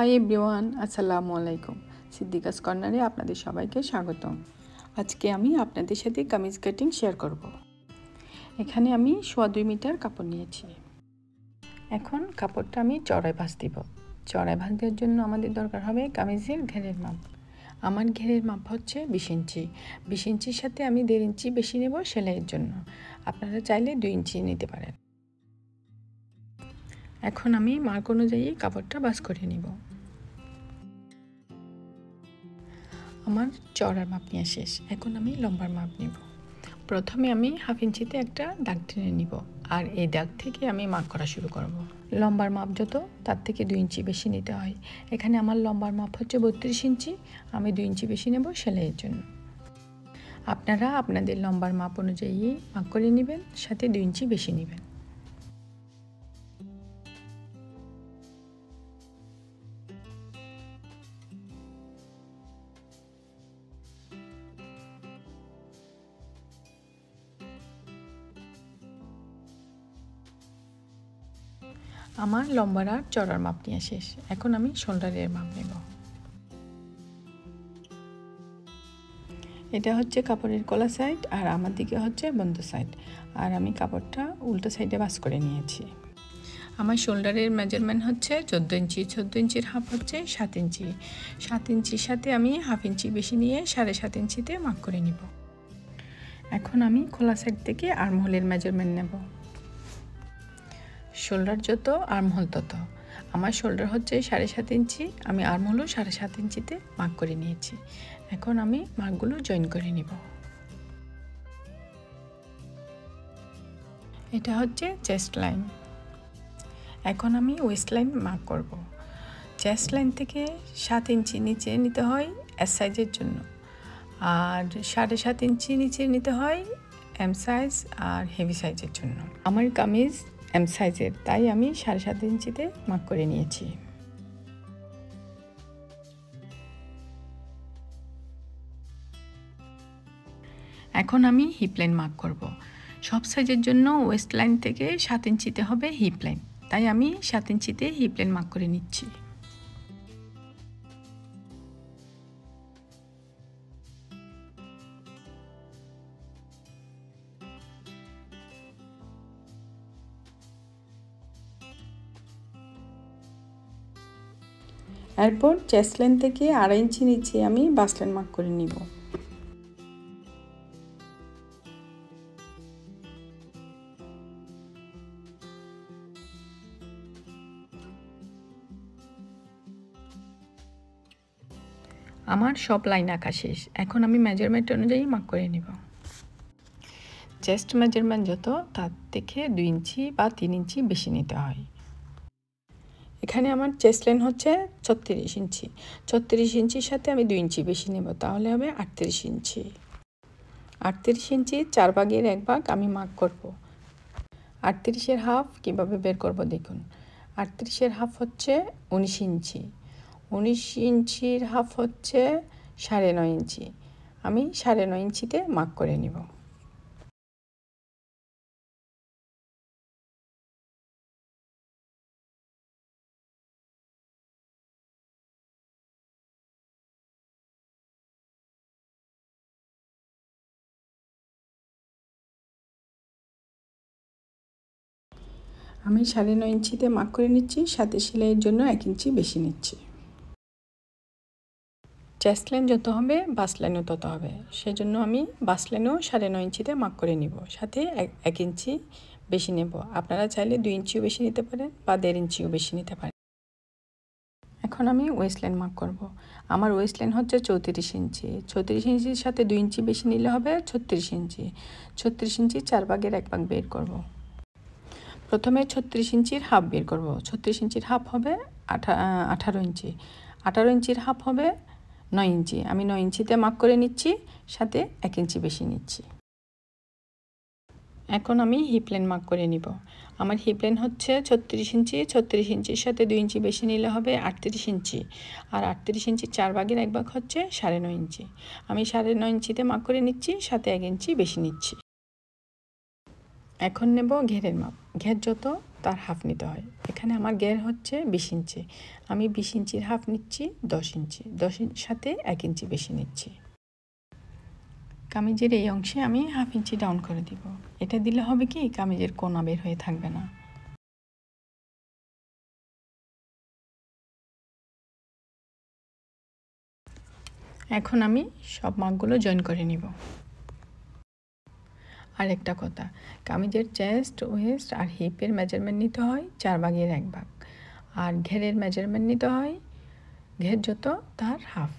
Hi everyone আসসালামু আলাইকুম সিদ্দিকাস কর্নারে আপনাদের সবাইকে স্বাগতম আজকে আমি আপনাদের সাথে কামিজ কাটিং শেয়ার করব। এখানে আমি সোয়া দুই মিটার কাপড় নিয়েছি এখন কাপড়টা আমি চড়াই ভাঁজ দিব চড়াই ভাঁজ দেওয়ার জন্য আমাদের দরকার হবে কামিজের ঘেরের মাপ আমার ঘেরের মাপ হচ্ছে বিশ ইঞ্চি বিশ ইঞ্চির সাথে আমি দেড় ইঞ্চি বেশি নেব সেলাইয়ের জন্য আপনারা চাইলে দুই ইঞ্চি নিতে পারেন এখন আমি মার্ক অনুযায়ী কাপড়টা বাস করে নিব আমার চড়ার মাপ নেওয়া শেষ এখন আমি লম্বার মাপ নেব প্রথমে আমি হাফ ইঞ্চিতে একটা দাগ টেনে নিব আর এই দাগ থেকে আমি মাপ করা শুরু করব। লম্বার মাপ যত তার থেকে দুই ইঞ্চি বেশি নিতে হয় এখানে আমার লম্বার মাপ হচ্ছে বত্রিশ ইঞ্চি আমি দুই ইঞ্চি বেশি নেব সেলাইয়ের জন্য আপনারা আপনাদের লম্বার মাপ অনুযায়ী মাপ করে নেবেন সাথে দুই ইঞ্চি বেশি নেবেন আমার লম্বা আর চড়ার মাপ নিয়ে শেষ এখন আমি শোল্ডারের মাপ নেব এটা হচ্ছে কাপড়ের কলা সাইড আর আমার দিকে হচ্ছে বন্ধ সাইড আর আমি কাপড়টা উল্টো সাইডে বাস করে নিয়েছি আমার শোল্ডারের মেজারমেন্ট হচ্ছে চোদ্দো ইঞ্চি চোদ্দো ইঞ্চির হাফ হচ্ছে সাত ইঞ্চি সাত ইঞ্চির সাথে আমি হাফ ইঞ্চি বেশি নিয়ে সাড়ে সাত ইঞ্চিতে মাপ করে নিব এখন আমি খোলা সাইড থেকে আর্মহোলের মেজারমেন্ট নেব শোল্ডার যত আর্মহোল তত আমার শোল্ডার হচ্ছে সাড়ে সাত ইঞ্চি আমি আর্মহোলও সাড়ে সাত ইঞ্চিতে মার্ক করে নিয়েছি এখন আমি মার্কগুলো জয়েন করে নিব এটা হচ্ছে চেস্ট লাইন এখন আমি ওয়েস্ট লাইন মার্ক করব চেস্ট লাইন থেকে সাত ইঞ্চি নিচে নিতে হয় এস সাইজের জন্য আর সাড়ে সাত ইঞ্চি নিচে নিতে হয় এম সাইজ আর হেভি সাইজের জন্য আমার কামিজ এম সাইজের তাই আমি সাড়ে সাত ইঞ্চিতে মাক করে নিয়েছি এখন আমি হিপ লাইন মার্ক করব। সব সাইজের জন্য ওয়েস্ট লাইন থেকে সাত ইঞ্চিতে হবে হিপ লাইন তাই আমি সাত ইঞ্চিতে হিপ লাইন করে নিচ্ছি এরপর চেসলেন থেকে আড়াই ইঞ্চি নিচে আমি বাসলেন মার্ক করে নিব আমার সব লাইন আঁকা শেষ এখন আমি মেজারমেন্ট অনুযায়ী মার্ক করে নিব চেস্ট মেজারমেন্ট যত তার থেকে দুই ইঞ্চি বা তিন ইঞ্চি বেশি নিতে হয় এখানে আমার চেস্ট লাইন হচ্ছে ছত্রিশ ইঞ্চি ছত্রিশ ইঞ্চির সাথে আমি দুই ইঞ্চি বেশি নেব তাহলে হবে আটত্রিশ ইঞ্চি আটত্রিশ ইঞ্চি চার ভাগের এক ভাগ আমি মার্ক করব আটত্রিশের হাফ কিভাবে বের করব দেখুন আটত্রিশের হাফ হচ্ছে উনিশ ইঞ্চি উনিশ ইঞ্চির হাফ হচ্ছে সাড়ে নয় ইঞ্চি আমি সাড়ে নয় ইঞ্চিতে মার্ক করে নেব আমি সাড়ে নয় ইঞ্চিতে মাক করে নিচ্ছি সাথে সেলাইয়ের জন্য এক ইঞ্চি বেশি নিচ্ছি চেস্ট লাইন যত হবে বাস লাইনও তত হবে সেজন্য আমি বাস লাইনও সাড়ে নয় ইঞ্চিতে মাক করে নিব সাথে এক ইঞ্চি বেশি নেব আপনারা চাইলে দুই ইঞ্চিও বেশি নিতে পারেন বা দেড় ইঞ্চিও বেশি নিতে পারেন এখন আমি লাইন মার্ক করব। আমার লাইন হচ্ছে চৌত্রিশ ইঞ্চি ছত্রিশ ইঞ্চির সাথে দুই ইঞ্চি বেশি নিলে হবে ছত্রিশ ইঞ্চি ছত্রিশ ইঞ্চি চার ভাগের এক ভাগ বের করবো প্রথমে ছত্রিশ ইঞ্চির হাফ বের করব ছত্রিশ ইঞ্চির হাফ হবে আঠা আঠারো ইঞ্চি আঠারো ইঞ্চির হাফ হবে নয় ইঞ্চি আমি নয় ইঞ্চিতে মাপ করে নিচ্ছি সাথে এক ইঞ্চি বেশি নিচ্ছি এখন আমি হিপলেন মার্ক করে নিব আমার হিপলেন হচ্ছে ছত্রিশ ইঞ্চি ছত্রিশ ইঞ্চির সাথে দুই ইঞ্চি বেশি নিলে হবে আটত্রিশ ইঞ্চি আর আটত্রিশ ইঞ্চি চার ভাগের এক ভাগ হচ্ছে সাড়ে নয় ইঞ্চি আমি সাড়ে নয় ইঞ্চিতে মার্ক করে নিচ্ছি সাথে এক ইঞ্চি বেশি নিচ্ছি এখন নেব ঘেরের মাপ ঘের যত তার হাফ নিতে হয় এখানে আমার ঘের হচ্ছে বিশ ইঞ্চি আমি বিশ ইঞ্চির হাফ নিচ্ছি দশ ইঞ্চি দশ সাথে এক ইঞ্চি বেশি নিচ্ছি কামিজের এই অংশে আমি হাফ ইঞ্চি ডাউন করে দিব এটা দিলে হবে কি কামিজের কোনা বের হয়ে থাকবে না এখন আমি সব মাগগুলো জয়েন করে নিব আর একটা কথা কামিজের চেস্ট ওয়েস্ট আর হিপের মেজারমেন্ট নিতে হয় চার ভাগের এক ভাগ আর ঘেরের মেজারমেন্ট নিতে হয় ঘের যত তার হাফ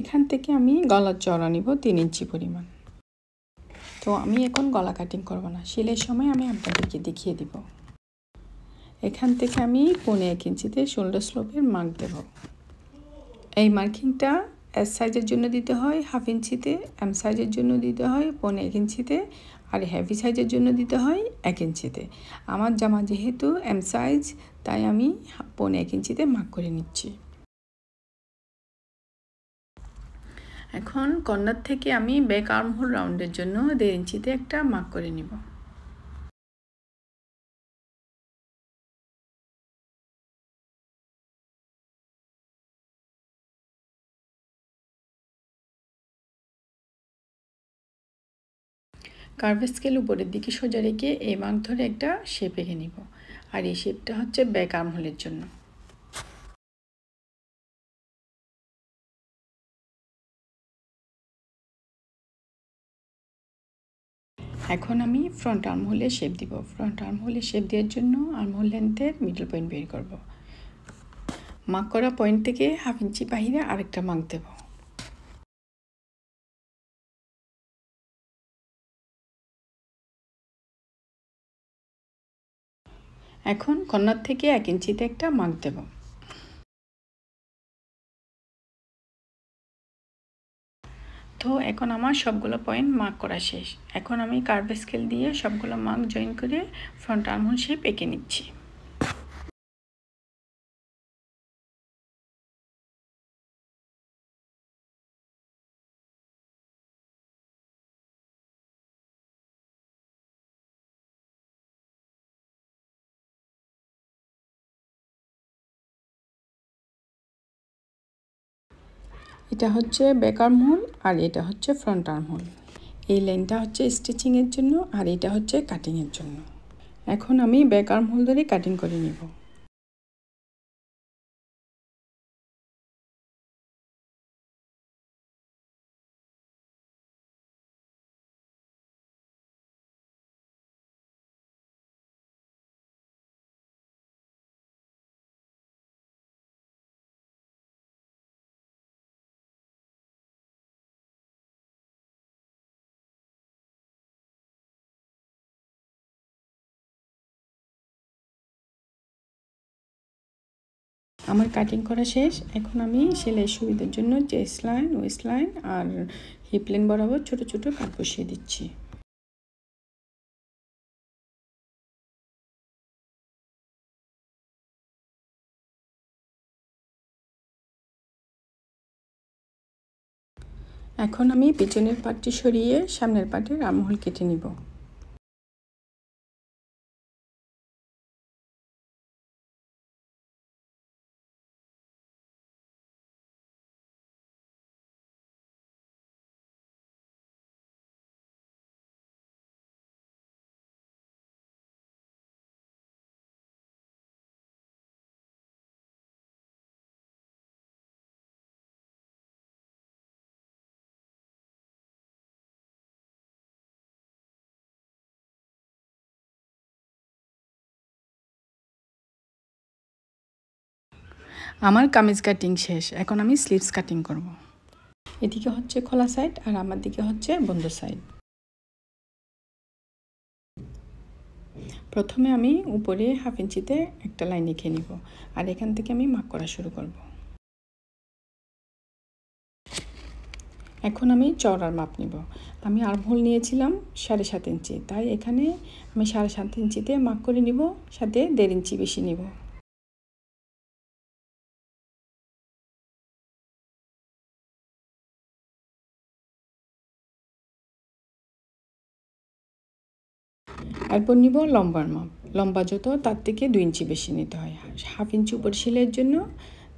এখান থেকে আমি গলার চড়া নিব তিন ইঞ্চি পরিমাণ তো আমি এখন গলা কাটিং করব না সেলের সময় আমি আপনাদেরকে দেখিয়ে দিব এখান থেকে আমি পনে এক ইঞ্চিতে শোল্ডার স্লোপের মার্ক দেব এই মার্কিংটা এস সাইজের জন্য দিতে হয় হাফ ইঞ্চিতে এম সাইজের জন্য দিতে হয় পনে এক ইঞ্চিতে আর হেভি সাইজের জন্য দিতে হয় এক ইঞ্চিতে আমার জামা যেহেতু এম সাইজ তাই আমি পনে এক ইঞ্চিতে মার্ক করে নিচ্ছি এখন কর্নার থেকে আমি ব্যাক হোল রাউন্ডের জন্য দেড় ইঞ্চিতে একটা মার্ক করে নিব কার্ভ স্কেল উপরের দিকে সোজা রেখে এই মার্ক ধরে একটা শেপ এঁকে নিব আর এই শেপটা হচ্ছে ব্যাক হোলের জন্য এখন আমি ফ্রন্ট আর্ম হোলে শেপ দিব ফ্রন্ট আর্ম হোলে শেপ দেওয়ার জন্য আর্ম হোল লেন্থের মিডল পয়েন্ট বের করব মার্ক করা পয়েন্ট থেকে হাফ ইঞ্চি বাহিরে আরেকটা মার্ক দেব এখন কর্নার থেকে এক ইঞ্চিতে একটা মার্ক দেবো তো এখন আমার সবগুলো পয়েন্ট মার্ক করা শেষ এখন আমি কার্ভ স্কেল দিয়ে সবগুলো মার্ক জয়েন করে ফ্রন্ট আর্মহোল শেপ এঁকে নিচ্ছি এটা হচ্ছে ব্যাক আর্ম হোল আর এটা হচ্ছে ফ্রন্ট আর্ম হোল এই লাইনটা হচ্ছে স্টিচিংয়ের জন্য আর এটা হচ্ছে কাটিংয়ের জন্য এখন আমি ব্যাক আর্ম হোল ধরে কাটিং করে নেব আমার কাটিং করা শেষ এখন আমি সেলাই সুবিধার জন্য চেস্ট লাইন ওয়েস্ট লাইন আর হিপ লাইন বরাবর ছোট ছোট কাট বসিয়ে দিচ্ছি এখন আমি পিছনের পাটটি সরিয়ে সামনের পাটের আমহল কেটে নিব আমার কামিজ কাটিং শেষ এখন আমি স্লিভস কাটিং করব। এদিকে হচ্ছে খোলা সাইড আর আমার দিকে হচ্ছে বন্ধ সাইড প্রথমে আমি উপরে হাফ ইঞ্চিতে একটা লাইন এঁকে নিব আর এখান থেকে আমি মাপ করা শুরু করব এখন আমি চওড়ার মাপ নিব আমি আর্মহোল নিয়েছিলাম সাড়ে সাত ইঞ্চি তাই এখানে আমি সাড়ে সাত ইঞ্চিতে মাপ করে নিব সাথে দেড় ইঞ্চি বেশি নিব এরপর নিব লম্বার মাপ লম্বা যত তার থেকে দুই ইঞ্চি বেশি নিতে হয় হাফ ইঞ্চি উপর সেলাইয়ের জন্য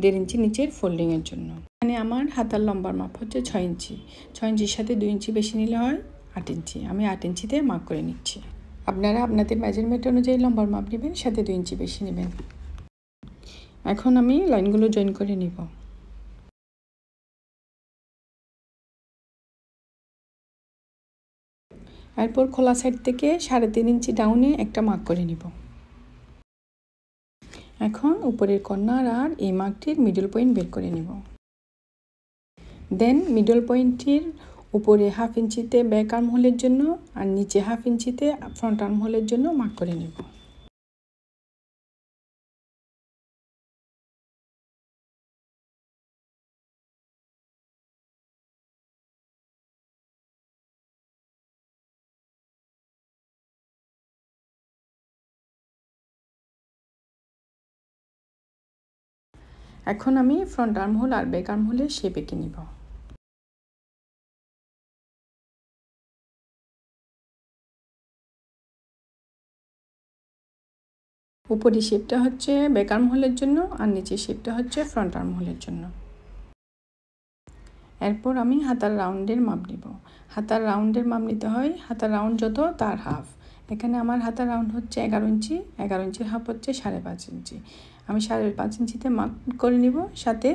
দেড় ইঞ্চি নিচের ফোল্ডিংয়ের জন্য মানে আমার হাতার লম্বার মাপ হচ্ছে ছয় ইঞ্চি ছয় ইঞ্চির সাথে দুই ইঞ্চি বেশি নিলে হয় আট ইঞ্চি আমি আট ইঞ্চিতে মাপ করে নিচ্ছি আপনারা আপনাদের মেজারমেন্ট অনুযায়ী লম্বার মাপ নেবেন সাথে দুই ইঞ্চি বেশি নেবেন এখন আমি লাইনগুলো জয়েন করে নিব এরপর খোলা সাইড থেকে সাড়ে তিন ইঞ্চি ডাউনে একটা মাগ করে নিব এখন উপরের কর্নার আর এই মাগটির মিডল পয়েন্ট বের করে নিব দেন মিডল পয়েন্টটির উপরে হাফ ইঞ্চিতে ব্যাক আর্ম হোলের জন্য আর নিচে হাফ ইঞ্চিতে ফ্রন্ট আর্ম হোলের জন্য মার্ক করে নেব এখন আমি ফ্রন্ট আর্মহোল আর ব্যাক আর্মহোলে শেপ এঁকে নিব উপরে শেপটা হচ্ছে ব্যাক আর্মহোলের জন্য আর নিচে শেপটা হচ্ছে ফ্রন্ট আর্মহোলের জন্য এরপর আমি হাতার রাউন্ডের মাপ নিব হাতার রাউন্ডের মাপ নিতে হয় হাতার রাউন্ড যত তার হাফ এখানে আমার হাতের রাউন্ড হচ্ছে এগারো ইঞ্চি এগারো ইঞ্চির হাফ হচ্ছে সাড়ে পাঁচ ইঞ্চি আমি সাড়ে পাঁচ ইঞ্চিতে মার্ক করে নিব সাথে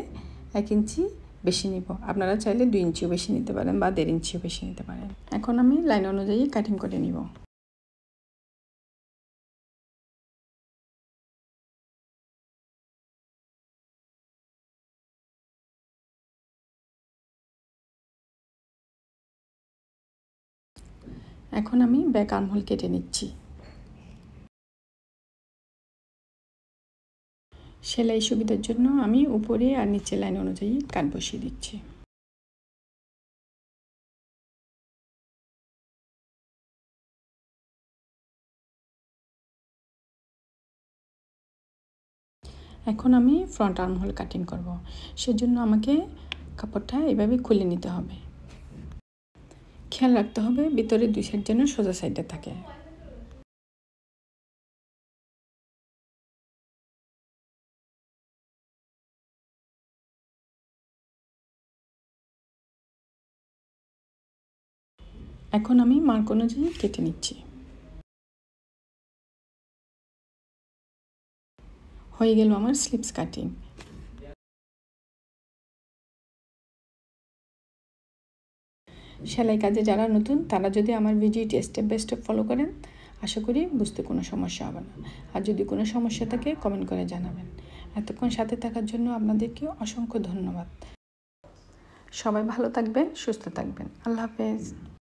এক ইঞ্চি বেশি নিব আপনারা চাইলে দুই ইঞ্চিও বেশি নিতে পারেন বা দেড় ইঞ্চিও বেশি নিতে পারেন এখন আমি লাইন অনুযায়ী কাটিং করে নিব এখন আমি ব্যাক আর্মহোল কেটে নিচ্ছি সেলাই সুবিধার জন্য আমি উপরে আর নিচে লাইন অনুযায়ী কাট বসিয়ে দিচ্ছি এখন আমি ফ্রন্ট আর্মহোল কাটিং করব সেজন্য আমাকে কাপড়টা এভাবে খুলে নিতে হবে খেয়াল রাখতে হবে ভিতরে দুই সাইড যেন সোজা সাইডে থাকে এখন আমি মার্ক অনুযায়ী কেটে নিচ্ছি হয়ে গেল আমার স্লিপস কাটিং সেলাই কাজে যারা নতুন তারা যদি আমার ভিডিওটি স্টেপ বাই স্টেপ ফলো করেন আশা করি বুঝতে কোনো সমস্যা হবে না আর যদি কোনো সমস্যা থাকে কমেন্ট করে জানাবেন এতক্ষণ সাথে থাকার জন্য আপনাদেরকে অসংখ্য ধন্যবাদ সবাই ভালো থাকবেন সুস্থ থাকবেন আল্লাহ হাফেজ